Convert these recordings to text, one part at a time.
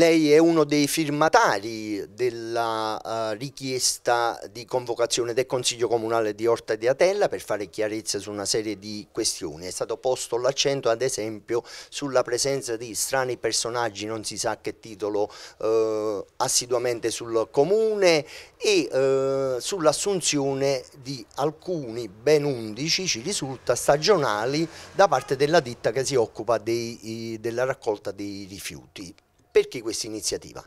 Lei è uno dei firmatari della uh, richiesta di convocazione del Consiglio Comunale di Orta di Atella per fare chiarezza su una serie di questioni. È stato posto l'accento ad esempio sulla presenza di strani personaggi, non si sa che titolo, uh, assiduamente sul Comune e uh, sull'assunzione di alcuni, ben 11, ci risulta, stagionali da parte della ditta che si occupa dei, della raccolta dei rifiuti. Perché questa iniziativa?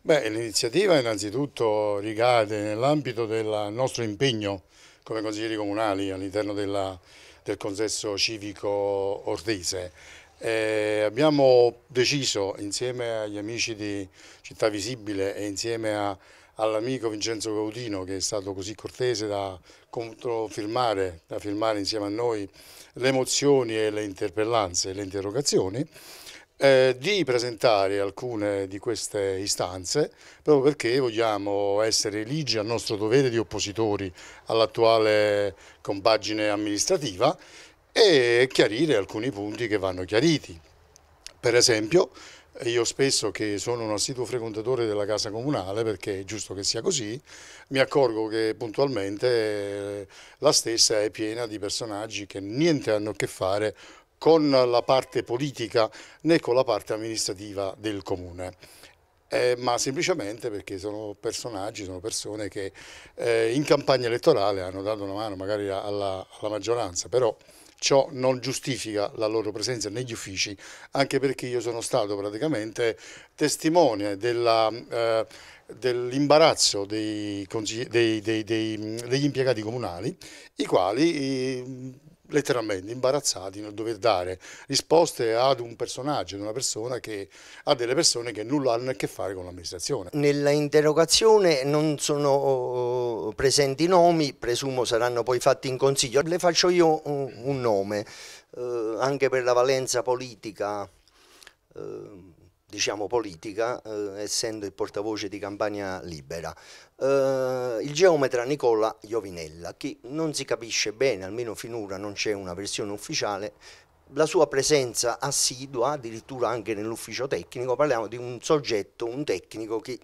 Beh, l'iniziativa innanzitutto ricade nell'ambito del nostro impegno come consiglieri comunali all'interno del consesso civico ordese. Eh, abbiamo deciso insieme agli amici di Città Visibile e insieme all'amico Vincenzo Gaudino che è stato così cortese da controfirmare, da firmare insieme a noi le mozioni e le interpellanze e le interrogazioni, eh, di presentare alcune di queste istanze proprio perché vogliamo essere ligi al nostro dovere di oppositori all'attuale compagine amministrativa e chiarire alcuni punti che vanno chiariti. Per esempio, io spesso che sono un assiduo frequentatore della casa comunale, perché è giusto che sia così, mi accorgo che puntualmente la stessa è piena di personaggi che niente hanno a che fare con la parte politica né con la parte amministrativa del comune. Eh, ma semplicemente perché sono personaggi, sono persone che eh, in campagna elettorale hanno dato una mano magari alla, alla maggioranza, però ciò non giustifica la loro presenza negli uffici, anche perché io sono stato praticamente testimone della... Eh, dell'imbarazzo dei, dei, dei, degli impiegati comunali, i quali eh, letteralmente imbarazzati nel dover dare risposte ad un personaggio, ad una persona che ha delle persone che nulla hanno a che fare con l'amministrazione. Nella interrogazione non sono oh, oh, presenti nomi, presumo saranno poi fatti in consiglio. Le faccio io un, nome, eh, anche per la valenza politica. Eh, diciamo, politica, eh, essendo il portavoce di Campagna Libera. Eh, il geometra Nicola Iovinella, che non si capisce bene, almeno finora non c'è una versione ufficiale, la sua presenza assidua, addirittura anche nell'ufficio tecnico, parliamo di un soggetto, un tecnico che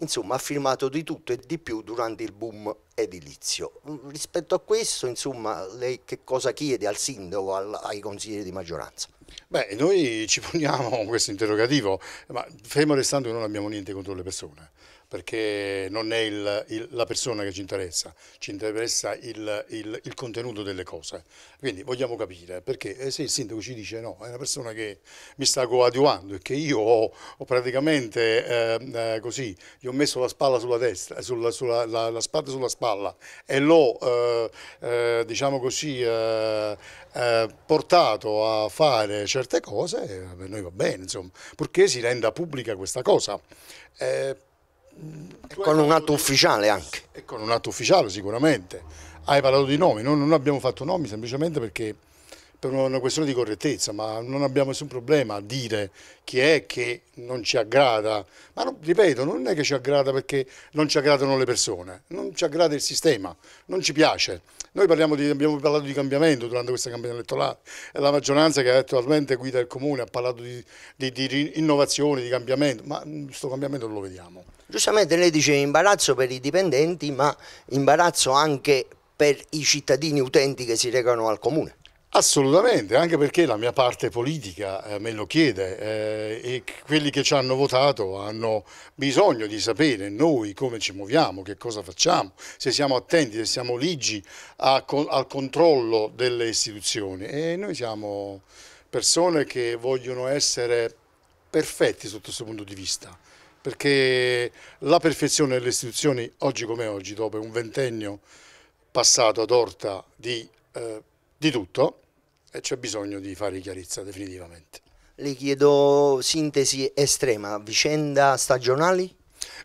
insomma, ha firmato di tutto e di più durante il boom edilizio. Rispetto a questo, insomma, lei che cosa chiede al sindaco, al, ai consiglieri di maggioranza? Beh, noi ci poniamo questo interrogativo, ma fermo restando che non abbiamo niente contro le persone, perché non è il, il, la persona che ci interessa, ci interessa il, il, contenuto delle cose. Quindi vogliamo capire perché eh, se il sindaco ci dice no, è una persona che mi sta coadiuvando e che io ho, ho praticamente ehm, eh, così, gli ho messo la spalla sulla testa, sulla, sulla, la, la spada sulla spalla e l'ho, eh, eh, diciamo così, eh, eh, portato a fare certe cose, per noi va bene, insomma, purché si renda pubblica questa cosa. E con un atto ufficiale anche. E con un atto ufficiale sicuramente. Hai parlato di nomi, noi non abbiamo fatto nomi semplicemente perché per certo, una questione di correttezza, ma non abbiamo nessun problema a dire chi è che non ci aggrada, ma non, ripeto, non è che ci aggrada perché non ci aggradano le persone, non ci aggrada il sistema, non ci piace. Noi di, abbiamo parlato di cambiamento durante questa campagna elettorale, è la maggioranza che attualmente guida il Comune ha parlato di, di, di innovazione, di cambiamento, ma questo cambiamento lo vediamo. Giustamente lei dice imbarazzo per i dipendenti, ma imbarazzo anche per i cittadini utenti che si recano al Comune. Assolutamente, anche perché la mia parte politica eh, me lo chiede eh, e quelli che ci hanno votato hanno bisogno di sapere noi come ci muoviamo, che cosa facciamo, se siamo attenti, se siamo ligi a, al controllo delle istituzioni e noi siamo persone che vogliono essere perfetti sotto questo punto di vista perché la perfezione delle istituzioni oggi come oggi, dopo un ventennio passato ad orta di, eh, di tutto, e c'è bisogno di fare chiarezza definitivamente. Le chiedo sintesi estrema, vicenda stagionali?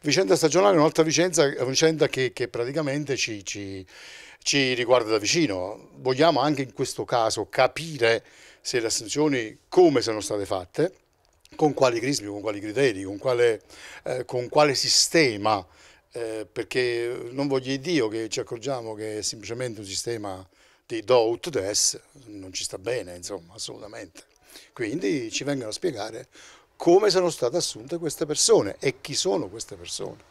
Vicenda stagionale è un'altra vicenda, vicenda che, che, praticamente ci, ci, ci riguarda da vicino. Vogliamo anche in questo caso capire se le assunzioni come sono state fatte, con quali crismi, con quali criteri, con quale, eh, con quale sistema, eh, perché non voglio Dio che ci accorgiamo che è semplicemente un sistema di do ut des non ci sta bene, insomma, assolutamente. Quindi ci vengono a spiegare come sono state assunte queste persone e chi sono queste persone,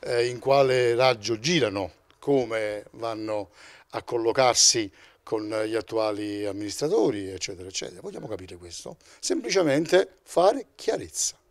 eh, in quale raggio girano, come vanno a collocarsi con gli attuali amministratori, eccetera, eccetera. Vogliamo capire questo? Semplicemente fare chiarezza.